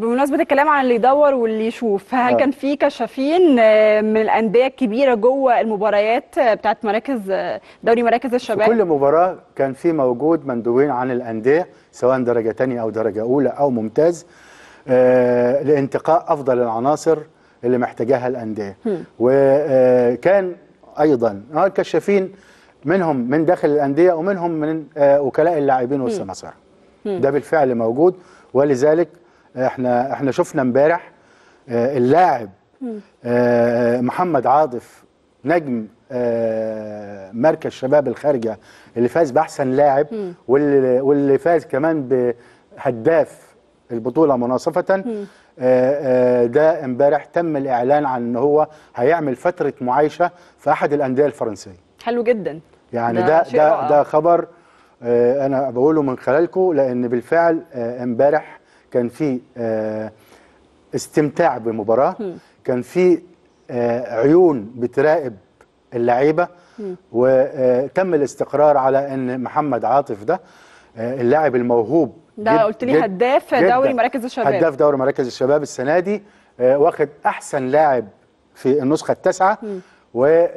بمناسبة الكلام عن اللي يدور واللي يشوف هل آه. كان في كشافين آه، من الأندية الكبيرة جوه المباريات آه، بتاعت مراكز دوري مراكز الشباب؟ في كل مباراة كان في موجود مندوبين عن الأندية سواء درجة تانية أو درجة أولى أو ممتاز لانتقاء أفضل العناصر اللي محتاجاها الأندية وكان أيضا الكشافين منهم من داخل الأندية ومنهم من وكلاء اللاعبين والسماسرة ده بالفعل موجود ولذلك احنا احنا شفنا امبارح آه، اللاعب آه، محمد عاطف نجم آه، مركز شباب الخارجه اللي فاز باحسن لاعب واللي واللي فاز كمان بهداف البطوله مناصفه ده امبارح تم الاعلان عن ان هو هيعمل فتره معايشه في احد الانديه الفرنسيه حلو جدا يعني ده ده ده, ده خبر انا بقوله من خلالكم لان بالفعل امبارح كان في آه، استمتاع بمباراه كان في آه، عيون بتراقب اللعيبه وتم آه، الاستقرار على ان محمد عاطف ده اللاعب الموهوب ده قلت لي هداف دوري مراكز الشباب هداف دوري مراكز الشباب السنه دي واخد احسن لاعب في النسخه التاسعه وان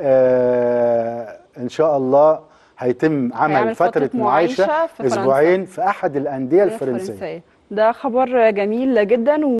شاء الله هيتم عمل فتره, فترة معايشه في اسبوعين في احد الانديه الفرنسيه ده خبر جميل جدا